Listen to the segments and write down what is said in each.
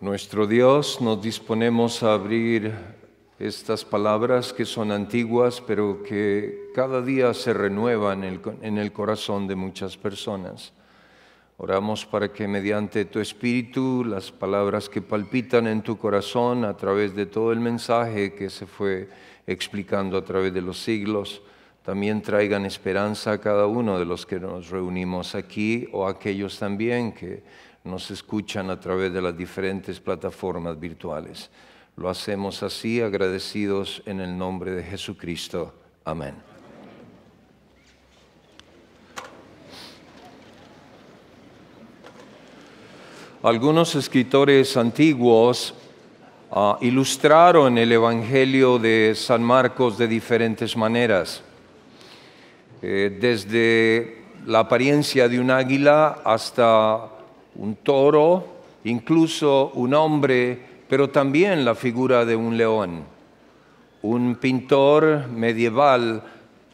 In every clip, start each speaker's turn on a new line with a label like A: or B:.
A: nuestro Dios, nos disponemos a abrir estas palabras que son antiguas, pero que cada día se renuevan en el, corazón de muchas personas. Oramos para que mediante tu espíritu, las palabras que palpitan en tu corazón a través de todo el mensaje que se fue explicando a través de los siglos, también traigan esperanza a cada uno de los que nos reunimos aquí o aquellos también que nos escuchan a través de las diferentes plataformas virtuales. Lo hacemos así, agradecidos en el nombre de Jesucristo. Amén. Algunos escritores antiguos ah, ilustraron el Evangelio de San Marcos de diferentes maneras. Eh, desde la apariencia de un águila hasta un toro, incluso un hombre, pero también la figura de un león. Un pintor medieval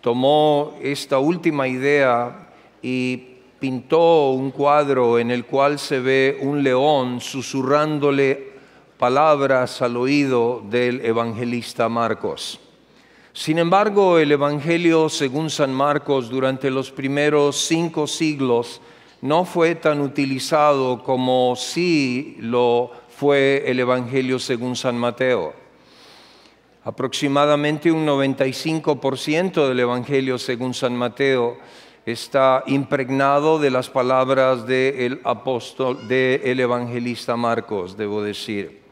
A: tomó esta última idea y pintó un cuadro en el cual se ve un león susurrándole palabras al oído del evangelista Marcos. Sin embargo, el Evangelio, según San Marcos, durante los primeros cinco siglos no fue tan utilizado como sí lo fue el Evangelio según San Mateo. Aproximadamente un 95% del Evangelio según San Mateo está impregnado de las palabras del apóstol, del evangelista Marcos, debo decir.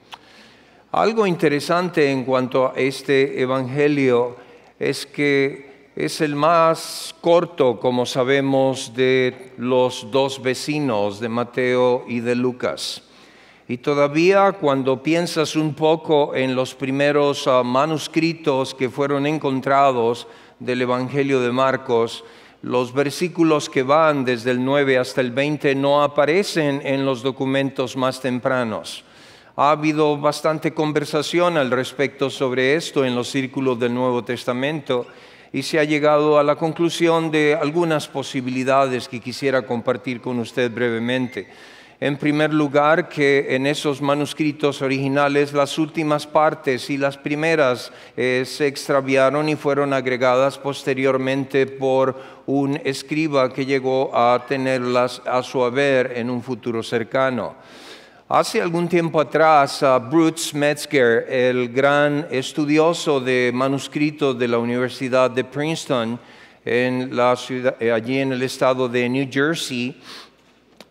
A: Algo interesante en cuanto a este Evangelio es que es el más corto, como sabemos, de los dos vecinos de Mateo y de Lucas. Y todavía cuando piensas un poco en los primeros ah, manuscritos que fueron encontrados del Evangelio de Marcos, los versículos que van desde el 9 hasta el 20 no aparecen en los documentos más tempranos. Ha habido bastante conversación al respecto sobre esto en los círculos del Nuevo Testamento y se ha llegado a la conclusión de algunas posibilidades que quisiera compartir con usted brevemente. En primer lugar, que en esos manuscritos originales las últimas partes y las primeras eh, se extraviaron y fueron agregadas posteriormente por un escriba que llegó a tenerlas a su haber en un futuro cercano. Hace algún tiempo atrás, ah, Bruce Metzger, el gran estudioso de manuscritos de la Universidad de Princeton, en la eh, allí en el estado de New Jersey,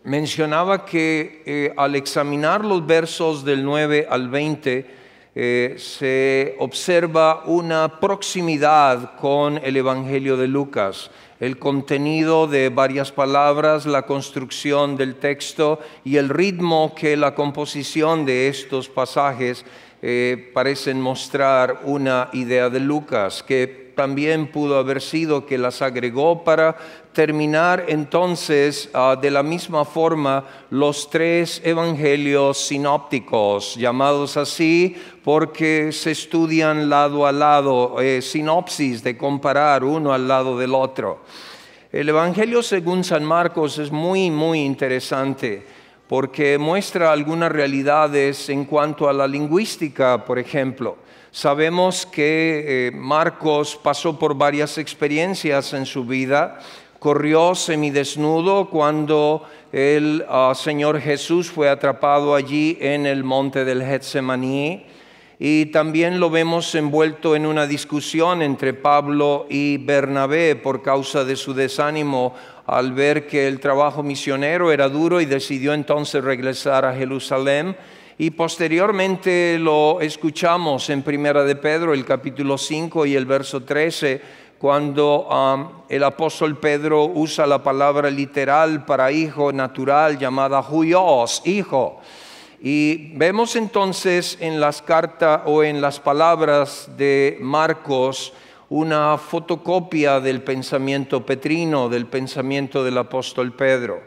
A: mencionaba que eh, al examinar los versos del 9 al 20, eh, se observa una proximidad con el Evangelio de Lucas el contenido de varias palabras, la construcción del texto y el ritmo que la composición de estos pasajes eh, parecen mostrar una idea de Lucas, que también pudo haber sido que las agregó para terminar entonces ah, de la misma forma los tres evangelios sinópticos, llamados así porque se estudian lado a lado, eh, sinopsis de comparar uno al lado del otro. El Evangelio según San Marcos es muy, muy interesante porque muestra algunas realidades en cuanto a la lingüística, por ejemplo. Sabemos que eh, Marcos pasó por varias experiencias en su vida corrió semidesnudo cuando el ah, Señor Jesús fue atrapado allí en el monte del Getsemaní. Y también lo vemos envuelto en una discusión entre Pablo y Bernabé por causa de su desánimo al ver que el trabajo misionero era duro y decidió entonces regresar a Jerusalén. Y posteriormente lo escuchamos en Primera de Pedro, el capítulo 5 y el verso 13 cuando el apóstol Pedro usa la palabra literal para hijo natural llamada huios, hijo. Y vemos entonces en las cartas o en las palabras de Marcos una fotocopia del pensamiento petrino, del pensamiento del apóstol Pedro.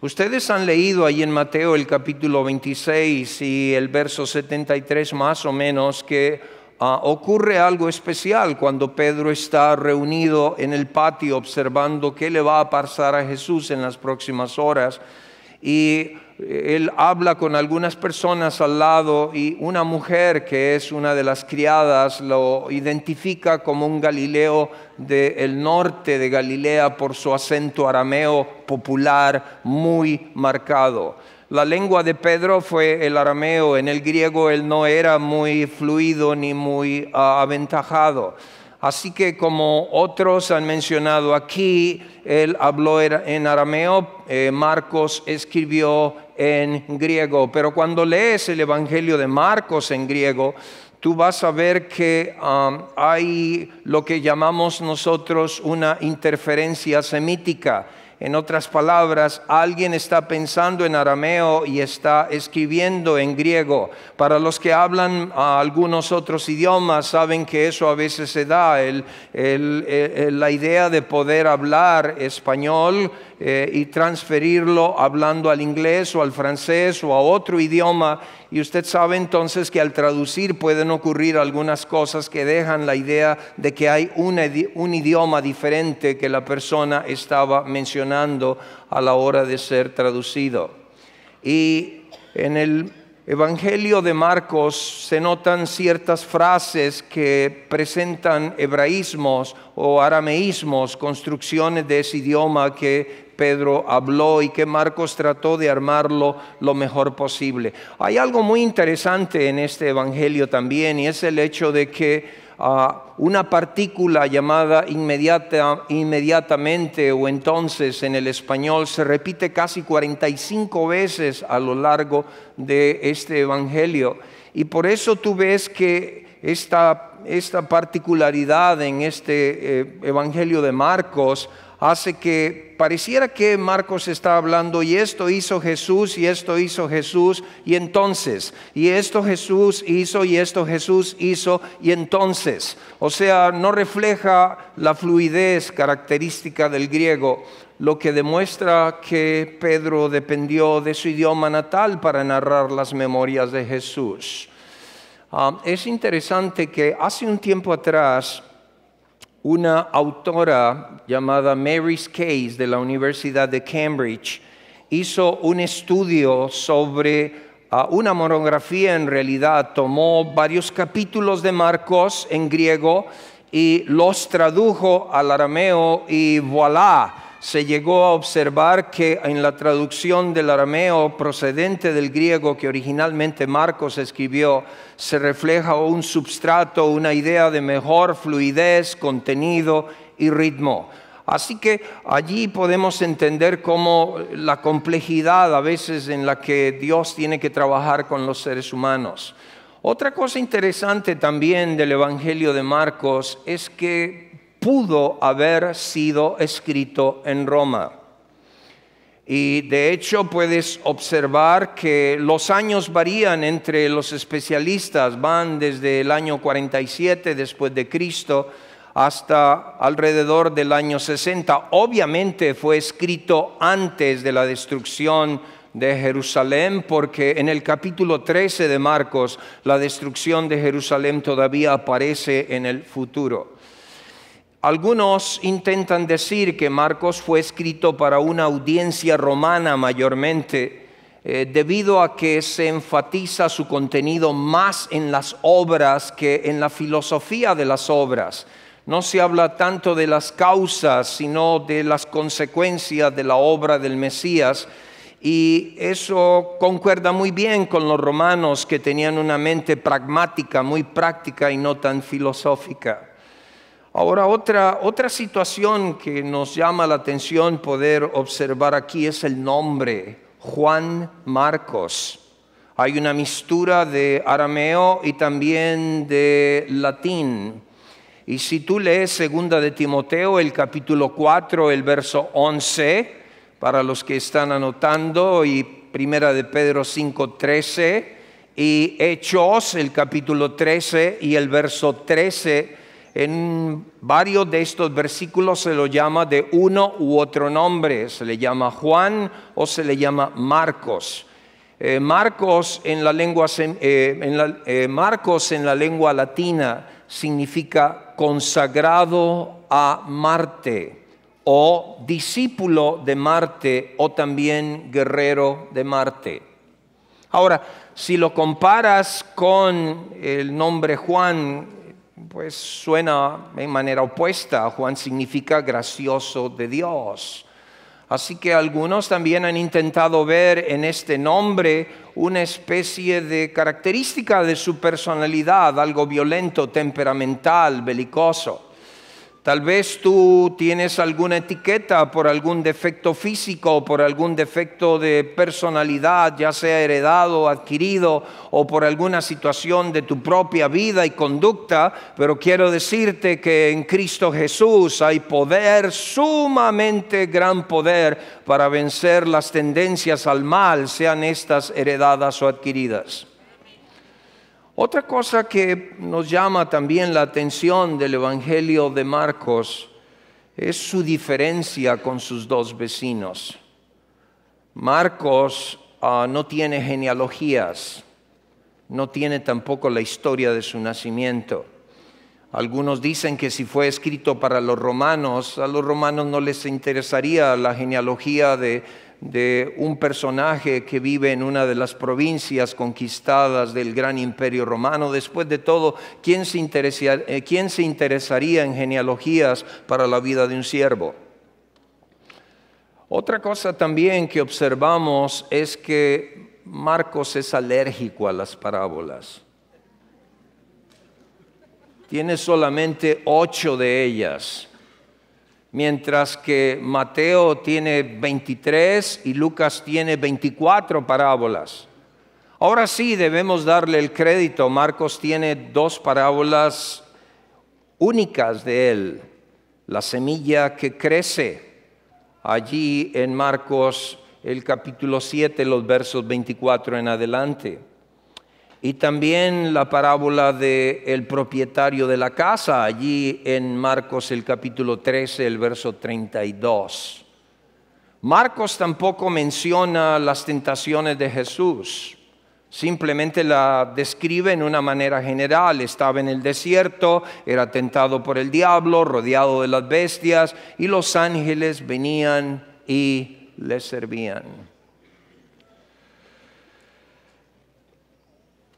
A: Ustedes han leído ahí en Mateo el capítulo 26 y el verso 73 más o menos que Ah, ocurre algo especial cuando Pedro está reunido en el patio observando qué le va a pasar a Jesús en las próximas horas. Y eh, él habla con algunas personas al lado y una mujer que es una de las criadas lo identifica como un galileo del norte de Galilea por su acento arameo popular muy marcado. La lengua de Pedro fue el arameo, en el griego él no era muy fluido ni muy ah, aventajado. Así que como otros han mencionado aquí, él habló en arameo, eh, Marcos escribió en griego, pero cuando lees el Evangelio de Marcos en griego, tú vas a ver que hay lo que llamamos nosotros una interferencia semítica en otras palabras, alguien está pensando en arameo y está escribiendo en griego. Para los que hablan ah, algunos otros idiomas, saben que eso a veces se da, la idea de poder hablar español eh, y transferirlo hablando al inglés o al francés o a otro idioma. Y usted sabe entonces que al traducir pueden ocurrir algunas cosas que dejan la idea de que hay un idioma diferente que la persona estaba mencionando a la hora de ser traducido. Y en el Evangelio de Marcos se notan ciertas frases que presentan hebraísmos o arameísmos, construcciones de ese idioma que Pedro habló y que Marcos trató de armarlo lo mejor posible. Hay algo muy interesante en este Evangelio también y es el hecho de que ah, una partícula llamada inmediata, inmediatamente o entonces en el español se repite casi 45 veces a lo largo de este Evangelio. Y por eso tú ves que esta, esta particularidad en este eh, Evangelio de Marcos hace que pareciera que Marcos está hablando y esto hizo Jesús y esto hizo Jesús y entonces y esto Jesús hizo y esto Jesús hizo y entonces. O sea, no refleja la fluidez característica del griego, lo que demuestra que Pedro dependió de su idioma natal para narrar las memorias de Jesús. Ah, es interesante que hace un tiempo atrás, una autora llamada Mary Case de la Universidad de Cambridge hizo un estudio sobre ah, una monografía en realidad, tomó varios capítulos de Marcos en griego y los tradujo al arameo y voilà, se llegó a observar que en la traducción del arameo procedente del griego que originalmente Marcos escribió, se refleja un substrato, una idea de mejor fluidez, contenido y ritmo. Así que allí podemos entender cómo la complejidad a veces en la que Dios tiene que trabajar con los seres humanos. Otra cosa interesante también del Evangelio de Marcos es que pudo haber sido escrito en Roma. Y de hecho puedes observar que los años varían entre los especialistas, van desde el año 47 después de Cristo hasta alrededor del año 60. Obviamente fue escrito antes de la destrucción de Jerusalén, porque en el capítulo 13 de Marcos la destrucción de Jerusalén todavía aparece en el futuro. Algunos intentan decir que Marcos fue escrito para una audiencia romana mayormente, eh, debido a que se enfatiza su contenido más en las obras que en la filosofía de las obras. No se habla tanto de las causas, sino de las consecuencias de la obra del Mesías. Y eso concuerda muy bien con los romanos que tenían una mente pragmática, muy práctica y no tan filosófica. Ahora, otra, otra situación que nos llama la atención poder observar aquí es el nombre, Juan Marcos. Hay una mistura de arameo y también de latín. Y si tú lees segunda de Timoteo, el capítulo 4, el verso 11, para los que están anotando, y primera de Pedro 5, 13, y Hechos, el capítulo 13 y el verso 13, en varios de estos versículos se lo llama de uno u otro nombre, se le llama Juan o se le llama Marcos. Marcos en la lengua latina significa consagrado a Marte o discípulo de Marte o también guerrero de Marte. Ahora, si lo comparas con el nombre Juan, pues suena en manera opuesta. Juan significa gracioso de Dios. Así que algunos también han intentado ver en este nombre una especie de característica de su personalidad, algo violento, temperamental, belicoso. Tal vez tú tienes alguna etiqueta por algún defecto físico, por algún defecto de personalidad, ya sea heredado, adquirido o por alguna situación de tu propia vida y conducta, pero quiero decirte que en Cristo Jesús hay poder, sumamente gran poder, para vencer las tendencias al mal, sean estas heredadas o adquiridas. Otra cosa que nos llama también la atención del Evangelio de Marcos es su diferencia con sus dos vecinos. Marcos ah, no tiene genealogías, no tiene tampoco la historia de su nacimiento. Algunos dicen que si fue escrito para los romanos, a los romanos no les interesaría la genealogía de de un personaje que vive en una de las provincias conquistadas del gran imperio romano. Después de todo, ¿quién se, eh, ¿quién se interesaría en genealogías para la vida de un siervo? Otra cosa también que observamos es que Marcos es alérgico a las parábolas. Tiene solamente ocho de ellas mientras que Mateo tiene 23 y Lucas tiene 24 parábolas. Ahora sí debemos darle el crédito, Marcos tiene dos parábolas únicas de él, la semilla que crece allí en Marcos el capítulo 7, los versos 24 en adelante. Y también la parábola del propietario de la casa, allí en Marcos el capítulo 13, el verso 32. Marcos tampoco menciona las tentaciones de Jesús, simplemente la describe en una manera general. Estaba en el desierto, era tentado por el diablo, rodeado de las bestias, y los ángeles venían y le servían.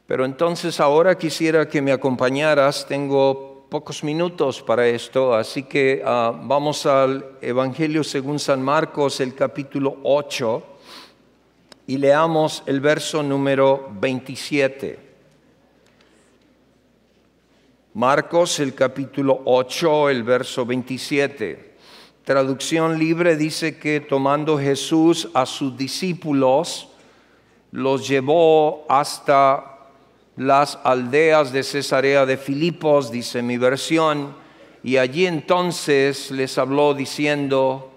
A: Pero entonces ahora quisiera que me acompañaras, tengo pocos minutos para esto, así que ah, vamos al Evangelio según San Marcos, el capítulo 8, y leamos el verso número 27. Marcos, el capítulo 8, el verso 27. Traducción libre dice que tomando Jesús a sus discípulos, los llevó hasta las aldeas de Cesarea de Filipos, dice mi versión, y allí entonces les habló diciendo,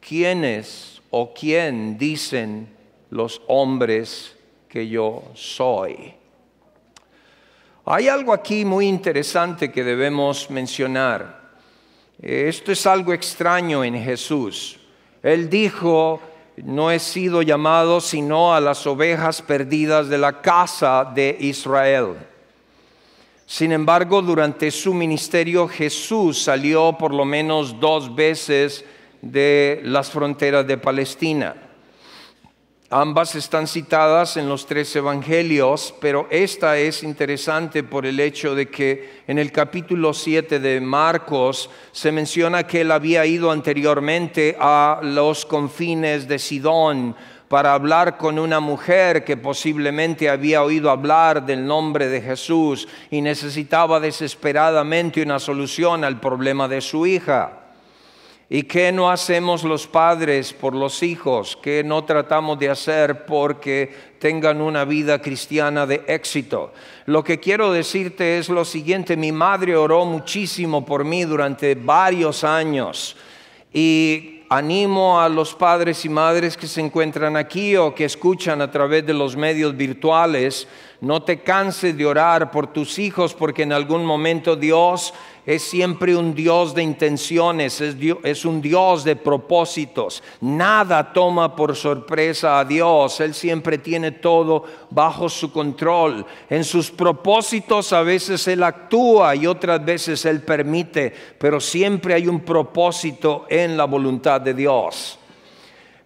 A: ¿quiénes o quién dicen los hombres que yo soy? Hay algo aquí muy interesante que debemos mencionar. Esto es algo extraño en Jesús. Él dijo, no he sido llamado sino a las ovejas perdidas de la casa de Israel. Sin embargo, durante su ministerio Jesús salió por lo menos dos veces de las fronteras de Palestina. Ambas están citadas en los tres evangelios, pero esta es interesante por el hecho de que en el capítulo 7 de Marcos se menciona que él había ido anteriormente a los confines de Sidón para hablar con una mujer que posiblemente había oído hablar del nombre de Jesús y necesitaba desesperadamente una solución al problema de su hija. ¿Y qué no hacemos los padres por los hijos? ¿Qué no tratamos de hacer porque tengan una vida cristiana de éxito? Lo que quiero decirte es lo siguiente, mi madre oró muchísimo por mí durante varios años y animo a los padres y madres que se encuentran aquí o que escuchan a través de los medios virtuales, no te canses de orar por tus hijos porque en algún momento Dios es siempre un Dios de intenciones, es, un Dios de propósitos. Nada toma por sorpresa a Dios, Él siempre tiene todo bajo su control. En sus propósitos a veces Él actúa y otras veces Él permite, pero siempre hay un propósito en la voluntad de Dios.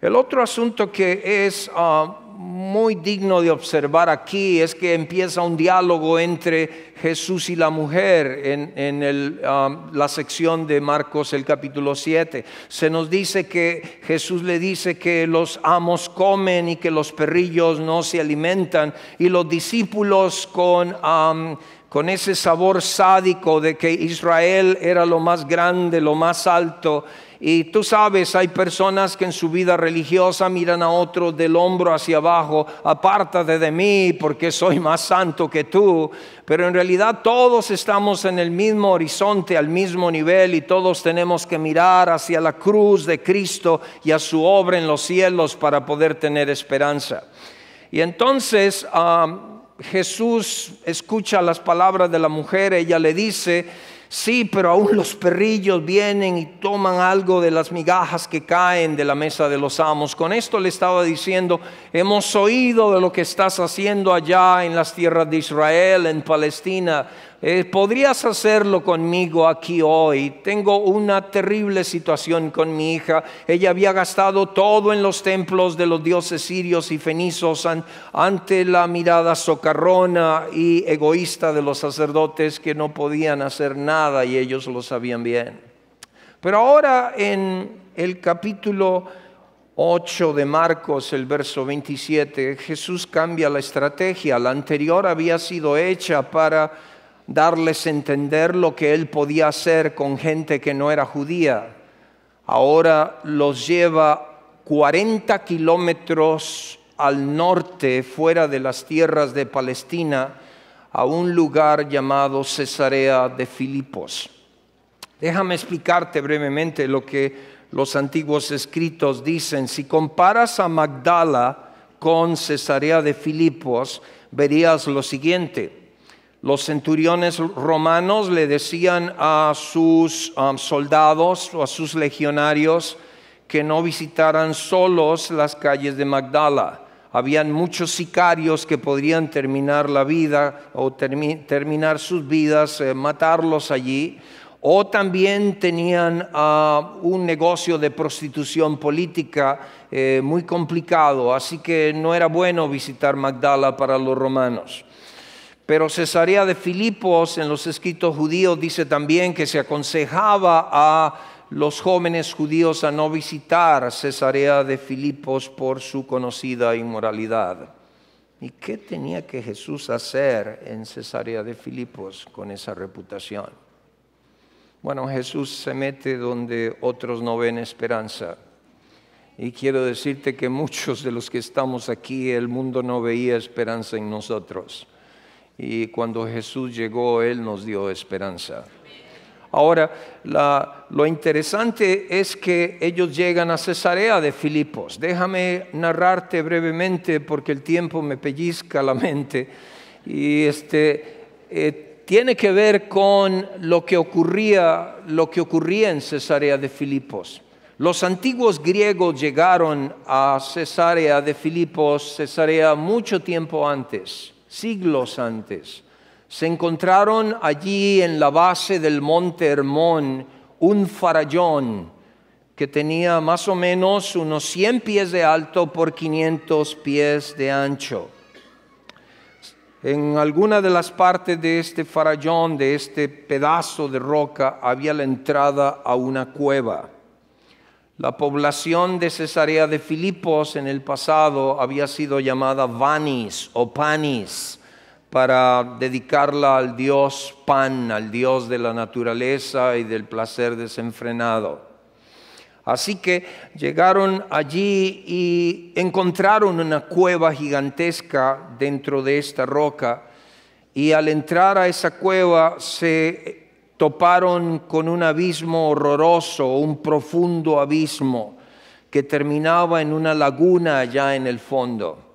A: El otro asunto que es... Ah, muy digno de observar aquí es que empieza un diálogo entre Jesús y la mujer en, um, la sección de Marcos el capítulo 7. Se nos dice que Jesús le dice que los amos comen y que los perrillos no se alimentan y los discípulos con... Um, con ese sabor sádico de que Israel era lo más grande, lo más alto, y tú sabes, hay personas que en su vida religiosa miran a otro del hombro hacia abajo, apártate de mí porque soy más santo que tú. Pero en realidad todos estamos en el mismo horizonte, al mismo nivel y todos tenemos que mirar hacia la cruz de Cristo y a su obra en los cielos para poder tener esperanza. Y entonces ah, Jesús escucha las palabras de la mujer, ella le dice, Sí, pero aún los perrillos vienen y toman algo de las migajas que caen de la mesa de los amos. Con esto le estaba diciendo, hemos oído de lo que estás haciendo allá en las tierras de Israel, en Palestina, eh, ¿podrías hacerlo conmigo aquí hoy? Tengo una terrible situación con mi hija. Ella había gastado todo en los templos de los dioses sirios y fenicios ante la mirada socarrona y egoísta de los sacerdotes que no podían hacer nada y ellos lo sabían bien. Pero ahora en el capítulo 8 de Marcos, el verso 27, Jesús cambia la estrategia. La anterior había sido hecha para darles a entender lo que él podía hacer con gente que no era judía. Ahora los lleva 40 kilómetros al norte, fuera de las tierras de Palestina, a un lugar llamado Cesarea de Filipos. Déjame explicarte brevemente lo que los antiguos escritos dicen. Si comparas a Magdala con Cesarea de Filipos, verías lo siguiente. Los centuriones romanos le decían a sus um, soldados o a sus legionarios que no visitaran solos las calles de Magdala. Habían muchos sicarios que podrían terminar la vida o terminar sus vidas, eh, matarlos allí. O también tenían ah, un negocio de prostitución política eh, muy complicado, así que no era bueno visitar Magdala para los romanos. Pero Cesarea de Filipos en los escritos judíos dice también que se aconsejaba a los jóvenes judíos a no visitar Cesarea de Filipos por su conocida inmoralidad. ¿Y qué tenía que Jesús hacer en Cesarea de Filipos con esa reputación? Bueno, Jesús se mete donde otros no ven esperanza. Y quiero decirte que muchos de los que estamos aquí, el mundo no veía esperanza en nosotros y cuando Jesús llegó, Él nos dio esperanza. Ahora, lo interesante es que ellos llegan a Cesarea de Filipos. Déjame narrarte brevemente porque el tiempo me pellizca la mente. Y este, eh, tiene que ver con lo que, ocurría, lo que ocurría en Cesarea de Filipos. Los antiguos griegos llegaron a Cesarea de Filipos, Cesarea, mucho tiempo antes siglos antes. Se encontraron allí en la base del monte Hermón un farallón que tenía más o menos unos 100 pies de alto por 500 pies de ancho. En alguna de las partes de este farallón, de este pedazo de roca, había la entrada a una cueva. La población de Cesarea de Filipos en el pasado había sido llamada Vanis o Panis para dedicarla al dios Pan, al dios de la naturaleza y del placer desenfrenado. Así que llegaron allí y encontraron una cueva gigantesca dentro de esta roca y al entrar a esa cueva se toparon con un abismo horroroso, un profundo abismo que terminaba en una laguna allá en el fondo.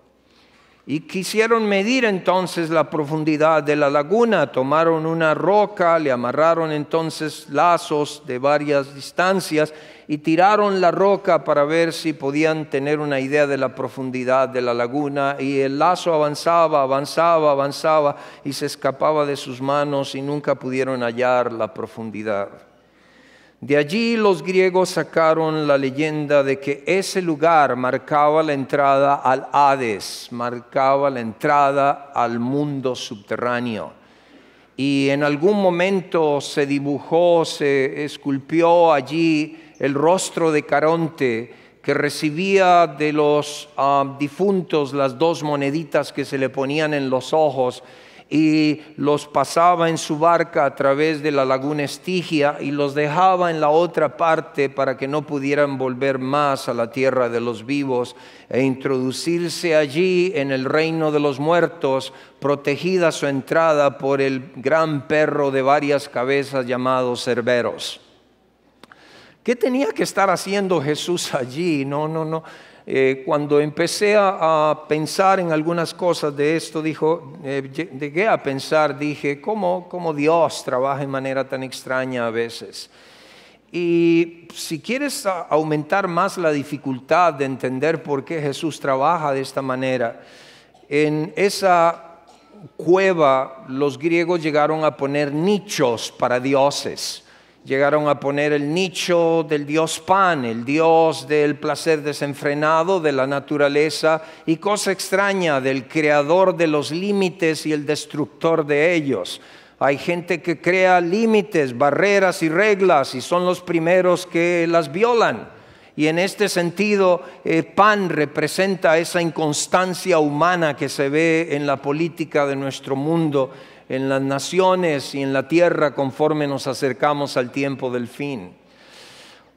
A: Y quisieron medir entonces la profundidad de la laguna, tomaron una roca, le amarraron entonces lazos de varias distancias y tiraron la roca para ver si podían tener una idea de la profundidad de la laguna. Y el lazo avanzaba, avanzaba, avanzaba y se escapaba de sus manos y nunca pudieron hallar la profundidad. De allí los griegos sacaron la leyenda de que ese lugar marcaba la entrada al Hades, marcaba la entrada al mundo subterráneo. Y en algún momento se dibujó, se esculpió allí el rostro de Caronte que recibía de los ah, difuntos las dos moneditas que se le ponían en los ojos y los pasaba en su barca a través de la laguna Estigia y los dejaba en la otra parte para que no pudieran volver más a la tierra de los vivos e introducirse allí en el reino de los muertos, protegida su entrada por el gran perro de varias cabezas llamado Cerberos. ¿Qué tenía que estar haciendo Jesús allí? No, no, no. Eh, cuando empecé a, pensar en algunas cosas de esto, dijo, eh, llegué a pensar, dije, ¿cómo, ¿cómo Dios trabaja de manera tan extraña a veces? Y si quieres aumentar más la dificultad de entender por qué Jesús trabaja de esta manera, en esa cueva los griegos llegaron a poner nichos para dioses. Llegaron a poner el nicho del dios pan, el dios del placer desenfrenado, de la naturaleza y cosa extraña del creador de los límites y el destructor de ellos. Hay gente que crea límites, barreras y reglas y son los primeros que las violan. Y en este sentido, eh, pan representa esa inconstancia humana que se ve en la política de nuestro mundo, en las naciones y en la tierra conforme nos acercamos al tiempo del fin.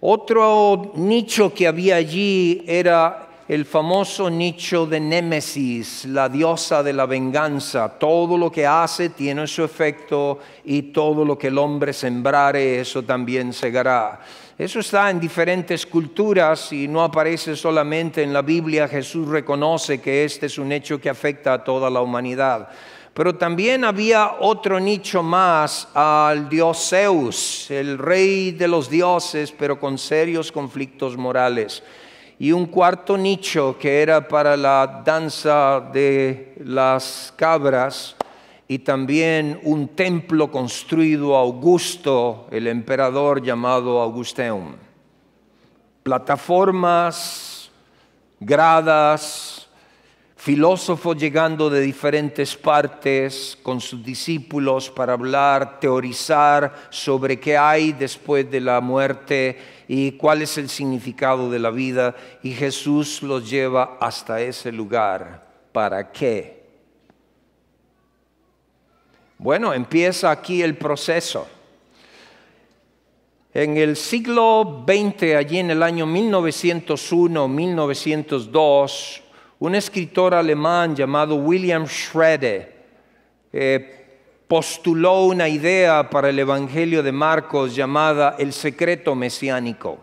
A: Otro nicho que había allí era el famoso nicho de Némesis, la diosa de la venganza. Todo lo que hace tiene su efecto y todo lo que el hombre sembrare, eso también segará. Eso está en diferentes culturas y no aparece solamente en la Biblia. Jesús reconoce que este es un hecho que afecta a toda la humanidad. Pero también había otro nicho más al dios Zeus, el rey de los dioses, pero con serios conflictos morales. Y un cuarto nicho que era para la danza de las cabras y también un templo construido a Augusto, el emperador llamado Augusteum. Plataformas, gradas, filósofos llegando de diferentes partes con sus discípulos para hablar, teorizar sobre qué hay después de la muerte y cuál es el significado de la vida. Y Jesús los lleva hasta ese lugar. ¿Para qué? Bueno, empieza aquí el proceso. En el siglo XX, allí en el año 1901-1902, un escritor alemán llamado William Schrede eh, postuló una idea para el Evangelio de Marcos llamada el secreto mesiánico.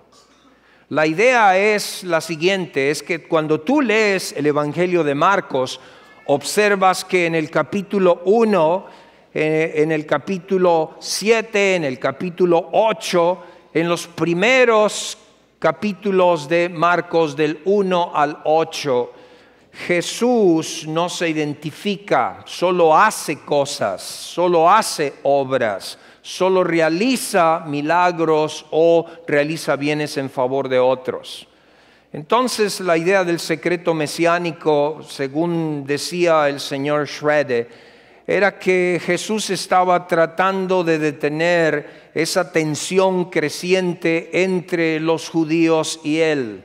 A: La idea es la siguiente, es que cuando tú lees el Evangelio de Marcos, observas que en el capítulo 1 eh, en el capítulo 7, en el capítulo 8, en los primeros capítulos de Marcos del 1 al 8, Jesús no se identifica, solo hace cosas, solo hace obras, solo realiza milagros o realiza bienes en favor de otros. Entonces la idea del secreto mesiánico, según decía el señor Schrede, era que Jesús estaba tratando de detener esa tensión creciente entre los judíos y él.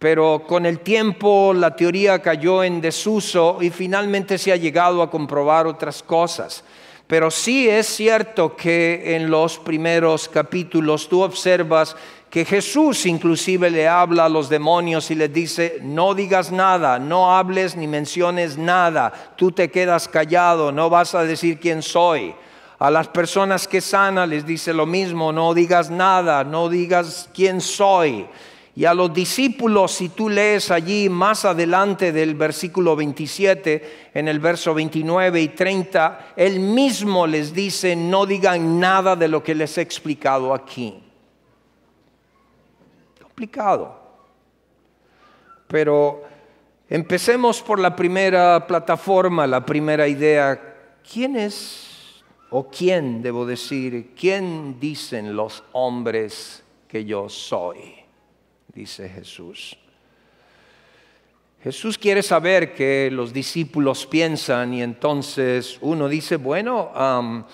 A: Pero con el tiempo la teoría cayó en desuso y finalmente se ha llegado a comprobar otras cosas. Pero sí es cierto que en los primeros capítulos tú observas que Jesús inclusive le habla a los demonios y les dice, no digas nada, no hables ni menciones nada, tú te quedas callado, no vas a decir quién soy. A las personas que sana les dice lo mismo, no digas nada, no digas quién soy. Y a los discípulos, si tú lees allí más adelante del versículo 27, en el verso 29 y 30, él mismo les dice, no digan nada de lo que les he explicado aquí. Pero empecemos por la primera plataforma, la primera idea. ¿Quién es, o quién debo decir, quién dicen los hombres que yo soy? Dice Jesús. Jesús quiere saber qué los discípulos piensan y entonces uno dice, bueno, uno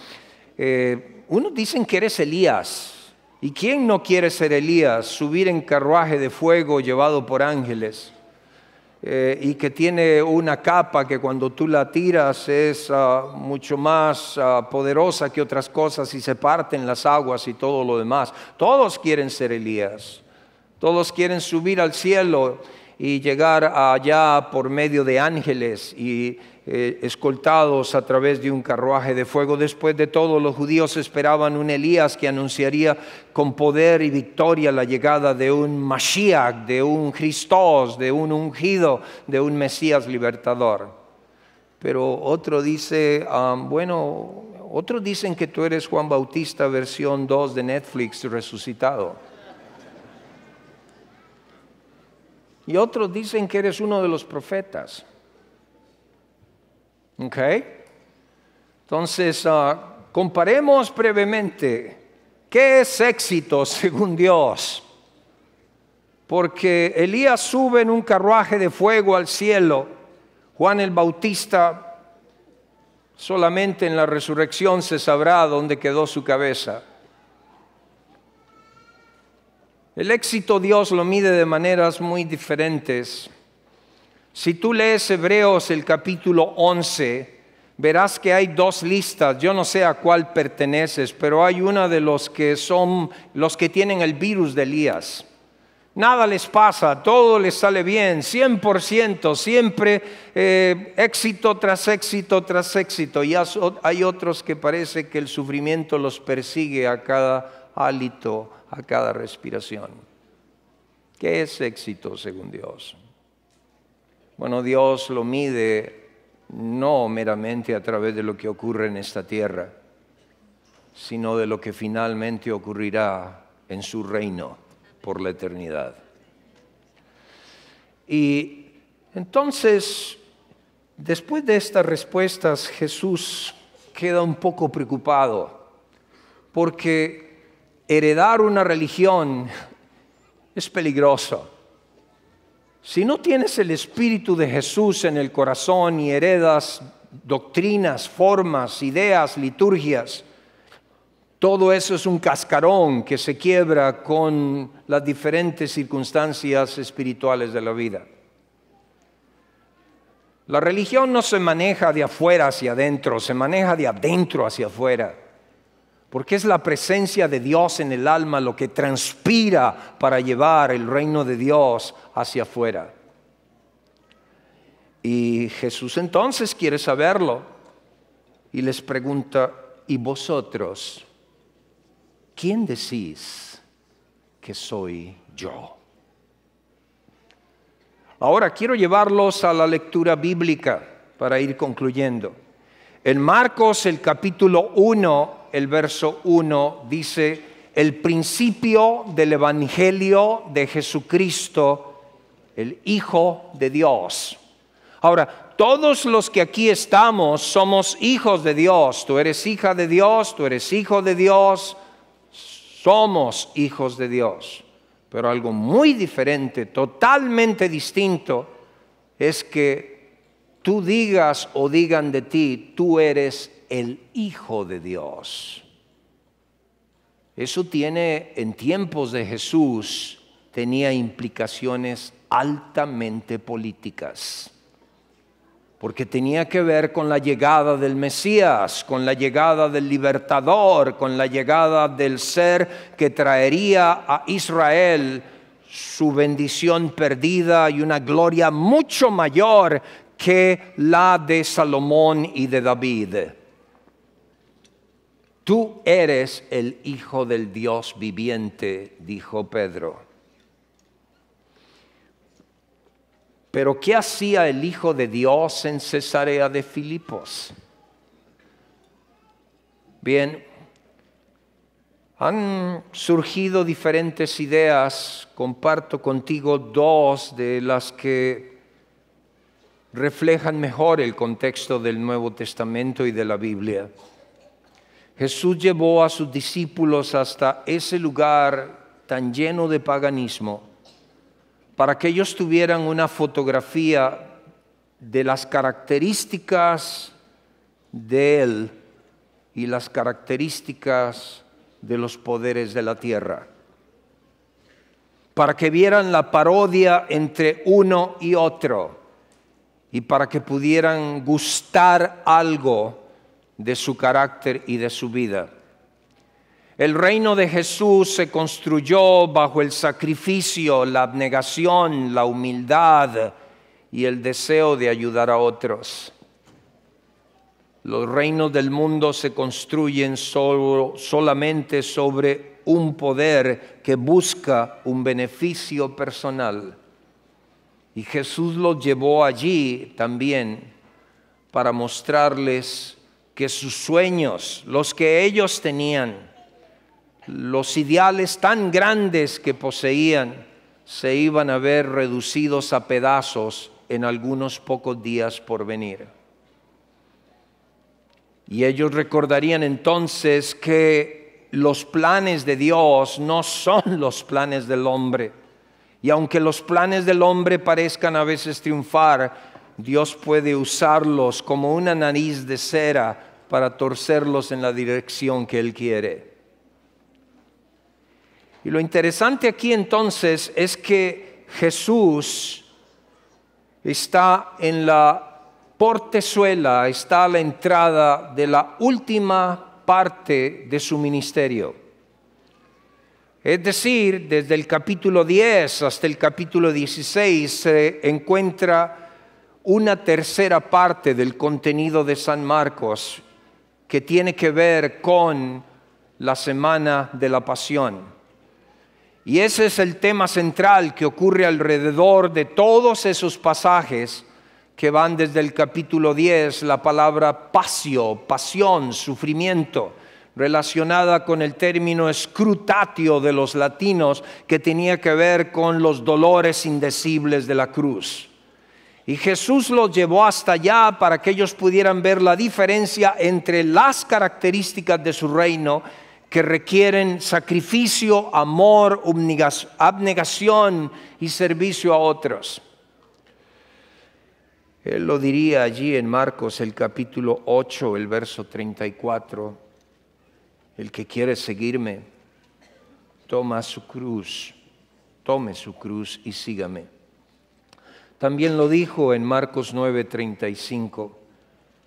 A: eh, unos dicen que eres Elías, ¿Y quién no quiere ser Elías, subir en carruaje de fuego llevado por ángeles? Eh, y que tiene una capa que cuando tú la tiras es ah, mucho más ah, poderosa que otras cosas y se parten las aguas y todo lo demás. Todos quieren ser Elías, todos quieren subir al cielo y llegar allá por medio de ángeles y, eh, escoltados a través de un carruaje de fuego. Después de todo, los judíos esperaban un Elías que anunciaría con poder y victoria la llegada de un Mashiach, de un Christos, de un ungido, de un Mesías libertador. Pero otro dice, ah, bueno, otros dicen que tú eres Juan Bautista versión 2 de Netflix resucitado. Y otros dicen que eres uno de los profetas. Entonces, ah, comparemos brevemente. ¿Qué es éxito según Dios? Porque Elías sube en un carruaje de fuego al cielo. Juan el Bautista, solamente en la resurrección se sabrá dónde quedó su cabeza. El éxito Dios lo mide de maneras muy diferentes. Si tú lees Hebreos el capítulo 11, verás que hay dos listas, yo no sé a cuál perteneces, pero hay una de los que son los que tienen el virus de Elías. Nada les pasa, todo les sale bien, 100%, siempre eh, éxito tras éxito tras éxito. Y hay otros que parece que el sufrimiento los persigue a cada hálito, a cada respiración. ¿Qué es éxito según Dios? Bueno, Dios lo mide no meramente a través de lo que ocurre en esta tierra, sino de lo que finalmente ocurrirá en su reino por la eternidad. Y entonces, después de estas respuestas, Jesús queda un poco preocupado, porque heredar una religión es peligroso. Si no tienes el Espíritu de Jesús en el corazón y heredas doctrinas, formas, ideas, liturgias, todo eso es un cascarón que se quiebra con las diferentes circunstancias espirituales de la vida. La religión no se maneja de afuera hacia adentro, se maneja de adentro hacia afuera porque es la presencia de Dios en el alma lo que transpira para llevar el reino de Dios hacia afuera. Y Jesús entonces quiere saberlo y les pregunta, ¿y vosotros? ¿Quién decís que soy yo? Ahora quiero llevarlos a la lectura bíblica para ir concluyendo. En Marcos el capítulo 1 el verso 1 dice, el principio del Evangelio de Jesucristo, el Hijo de Dios. Ahora, todos los que aquí estamos somos hijos de Dios. Tú eres hija de Dios, tú eres hijo de Dios, somos hijos de Dios. Pero algo muy diferente, totalmente distinto, es que tú digas o digan de ti, tú eres el Hijo de Dios. Eso tiene, en tiempos de Jesús, tenía implicaciones altamente políticas, porque tenía que ver con la llegada del Mesías, con la llegada del libertador, con la llegada del ser que traería a Israel su bendición perdida y una gloria mucho mayor que la de Salomón y de David. Tú eres el Hijo del Dios viviente, dijo Pedro. Pero ¿qué hacía el Hijo de Dios en Cesarea de Filipos? Bien, han surgido diferentes ideas, comparto contigo dos de las que reflejan mejor el contexto del Nuevo Testamento y de la Biblia. Jesús llevó a sus discípulos hasta ese lugar tan lleno de paganismo para que ellos tuvieran una fotografía de las características de Él y las características de los poderes de la tierra, para que vieran la parodia entre uno y otro y para que pudieran gustar algo de su carácter y de su vida. El reino de Jesús se construyó bajo el sacrificio, la abnegación, la humildad y el deseo de ayudar a otros. Los reinos del mundo se construyen solo, solamente sobre un poder que busca un beneficio personal. Y Jesús los llevó allí también para mostrarles que sus sueños, los que ellos tenían, los ideales tan grandes que poseían, se iban a ver reducidos a pedazos en algunos pocos días por venir. Y ellos recordarían entonces que los planes de Dios no son los planes del hombre. Y aunque los planes del hombre parezcan a veces triunfar, Dios puede usarlos como una nariz de cera para torcerlos en la dirección que Él quiere. Y lo interesante aquí entonces es que Jesús está en la portezuela, está a la entrada de la última parte de su ministerio. Es decir, desde el capítulo 10 hasta el capítulo 16 se encuentra una tercera parte del contenido de San Marcos que tiene que ver con la semana de la pasión. Y ese es el tema central que ocurre alrededor de todos esos pasajes que van desde el capítulo 10, la palabra pasio, pasión, sufrimiento, relacionada con el término escrutatio de los latinos que tenía que ver con los dolores indecibles de la cruz. Y Jesús los llevó hasta allá para que ellos pudieran ver la diferencia entre las características de su reino que requieren sacrificio, amor, abnegación y servicio a otros. Él lo diría allí en Marcos el capítulo 8, el verso 34, el que quiere seguirme, toma su cruz, tome su cruz y sígame. También lo dijo en Marcos 9:35.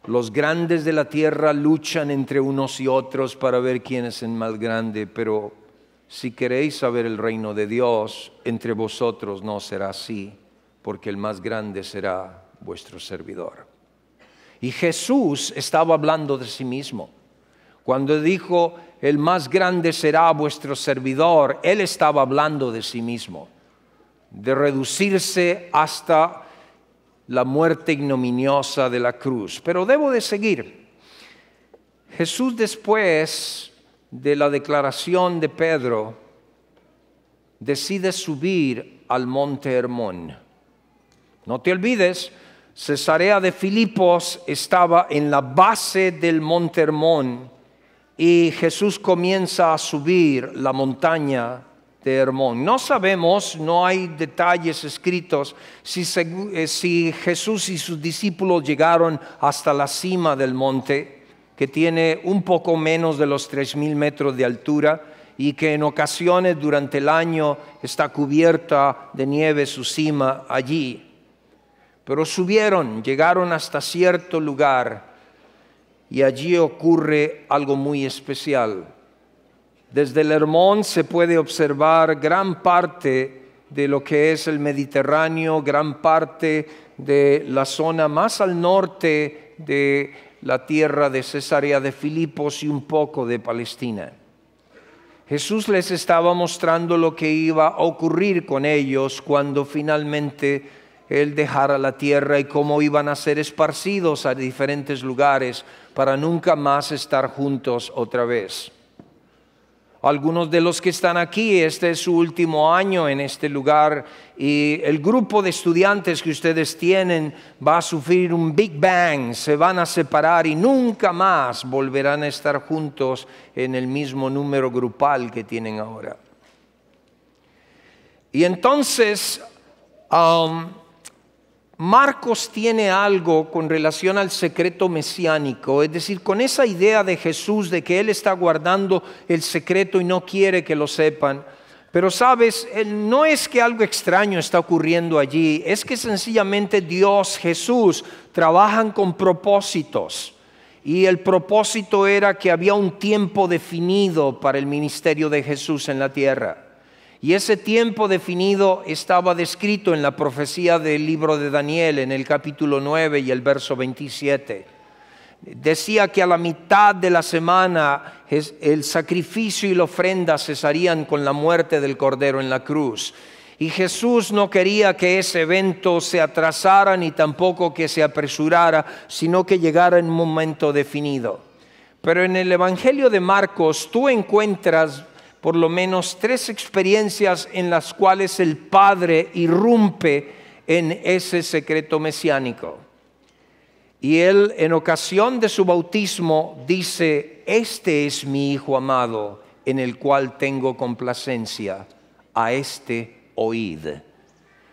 A: Los grandes de la tierra luchan entre unos y otros para ver quién es el más grande, pero si queréis saber el reino de Dios, entre vosotros no será así, porque el más grande será vuestro servidor. Y Jesús estaba hablando de sí mismo. Cuando dijo, el más grande será vuestro servidor, él estaba hablando de sí mismo de reducirse hasta la muerte ignominiosa de la cruz. Pero debo de seguir. Jesús después de la declaración de Pedro decide subir al monte Hermón. No te olvides, Cesarea de Filipos estaba en la base del monte Hermón y Jesús comienza a subir la montaña este no sabemos, no hay detalles escritos si, eh, si Jesús y sus discípulos llegaron hasta la cima del monte, que tiene un poco menos de los 3.000 metros de altura y que en ocasiones durante el año está cubierta de nieve su cima allí. Pero subieron, llegaron hasta cierto lugar y allí ocurre algo muy especial. Desde el Hermón se puede observar gran parte de lo que es el Mediterráneo, gran parte de la zona más al norte de la tierra de Cesarea de Filipos y un poco de Palestina. Jesús les estaba mostrando lo que iba a ocurrir con ellos cuando finalmente Él dejara la tierra y cómo iban a ser esparcidos a diferentes lugares para nunca más estar juntos otra vez algunos de los que están aquí, este es su último año en este lugar y el grupo de estudiantes que ustedes tienen va a sufrir un Big Bang, se van a separar y nunca más volverán a estar juntos en el mismo número grupal que tienen ahora. Y entonces, um, Marcos tiene algo con relación al secreto mesiánico, es decir, con esa idea de Jesús de que Él está guardando el secreto y no quiere que lo sepan. Pero sabes, no es que algo extraño está ocurriendo allí, es que sencillamente Dios, Jesús, trabajan con propósitos. Y el propósito era que había un tiempo definido para el ministerio de Jesús en la tierra. Y ese tiempo definido estaba descrito en la profecía del libro de Daniel, en el capítulo 9 y el verso 27. Decía que a la mitad de la semana el sacrificio y la ofrenda cesarían con la muerte del Cordero en la cruz. Y Jesús no quería que ese evento se atrasara ni tampoco que se apresurara, sino que llegara en un momento definido. Pero en el Evangelio de Marcos tú encuentras por lo menos tres experiencias en las cuales el Padre irrumpe en ese secreto mesiánico. Y él en ocasión de su bautismo dice, este es mi Hijo amado en el cual tengo complacencia, a este oíd.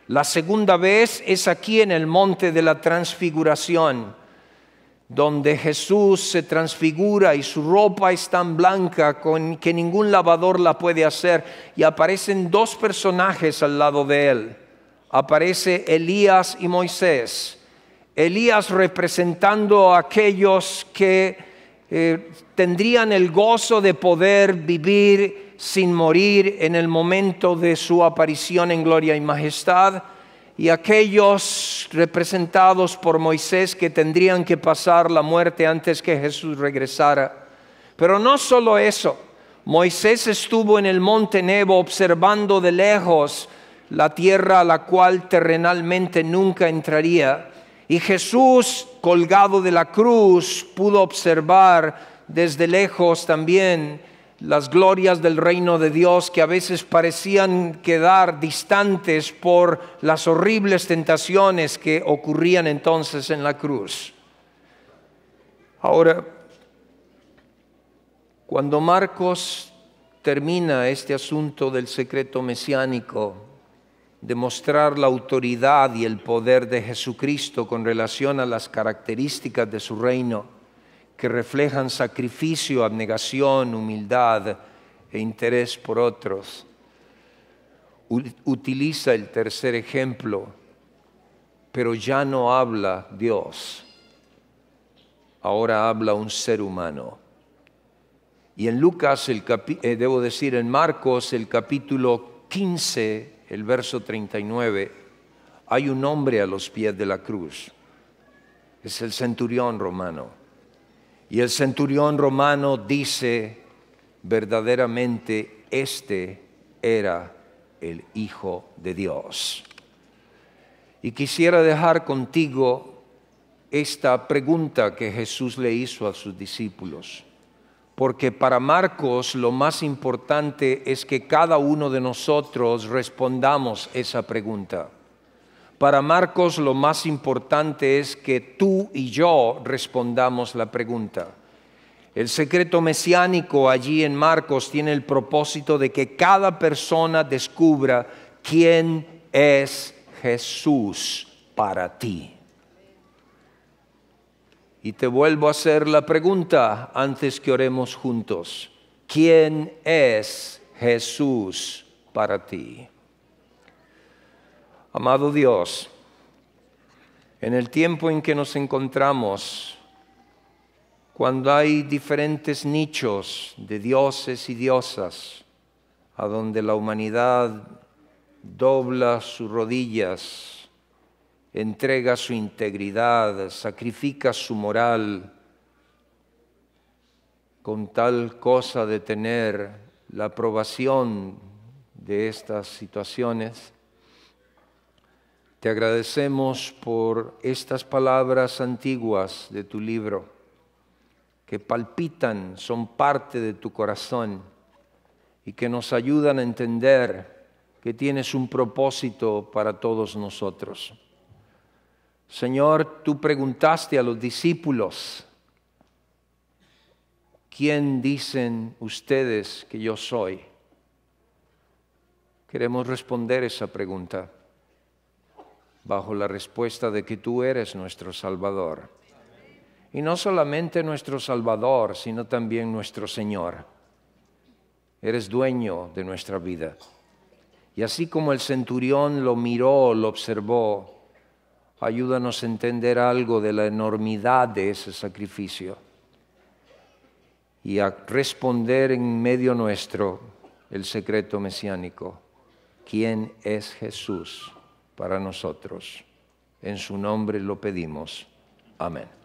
A: La segunda vez es aquí en el monte de la transfiguración donde Jesús se transfigura y su ropa es tan blanca con que ningún lavador la puede hacer, y aparecen dos personajes al lado de él. Aparece Elías y Moisés. Elías representando a aquellos que eh, tendrían el gozo de poder vivir sin morir en el momento de su aparición en gloria y majestad y aquellos representados por Moisés que tendrían que pasar la muerte antes que Jesús regresara. Pero no solo eso, Moisés estuvo en el monte Nebo observando de lejos la tierra a la cual terrenalmente nunca entraría. Y Jesús, colgado de la cruz, pudo observar desde lejos también las glorias del reino de Dios que a veces parecían quedar distantes por las horribles tentaciones que ocurrían entonces en la cruz. Ahora, cuando Marcos termina este asunto del secreto mesiánico, demostrar la autoridad y el poder de Jesucristo con relación a las características de su reino, que reflejan sacrificio, abnegación, humildad e interés por otros. Utiliza el tercer ejemplo, pero ya no habla Dios, ahora habla un ser humano. Y en Lucas, el eh, debo decir, en Marcos, el capítulo 15, el verso 39, hay un hombre a los pies de la cruz. Es el centurión romano y el centurión romano dice, verdaderamente este era el Hijo de Dios. Y quisiera dejar contigo esta pregunta que Jesús le hizo a sus discípulos, porque para Marcos lo más importante es que cada uno de nosotros respondamos esa pregunta. Para Marcos lo más importante es que tú y yo respondamos la pregunta. El secreto mesiánico allí en Marcos tiene el propósito de que cada persona descubra quién es Jesús para ti. Y te vuelvo a hacer la pregunta antes que oremos juntos. ¿Quién es Jesús para ti? Amado Dios, en el tiempo en que nos encontramos, cuando hay diferentes nichos de dioses y diosas, a donde la humanidad dobla sus rodillas, entrega su integridad, sacrifica su moral, con tal cosa de tener la aprobación de estas situaciones, te agradecemos por estas palabras antiguas de tu libro, que palpitan, son parte de tu corazón y que nos ayudan a entender que tienes un propósito para todos nosotros. Señor, tú preguntaste a los discípulos, ¿quién dicen ustedes que yo soy? Queremos responder esa pregunta bajo la respuesta de que tú eres nuestro Salvador. Y no solamente nuestro Salvador, sino también nuestro Señor. Eres dueño de nuestra vida. Y así como el centurión lo miró, lo observó, ayúdanos a entender algo de la enormidad de ese sacrificio y a responder en medio nuestro el secreto mesiánico. ¿Quién es Jesús? para nosotros. En su nombre lo pedimos. Amén.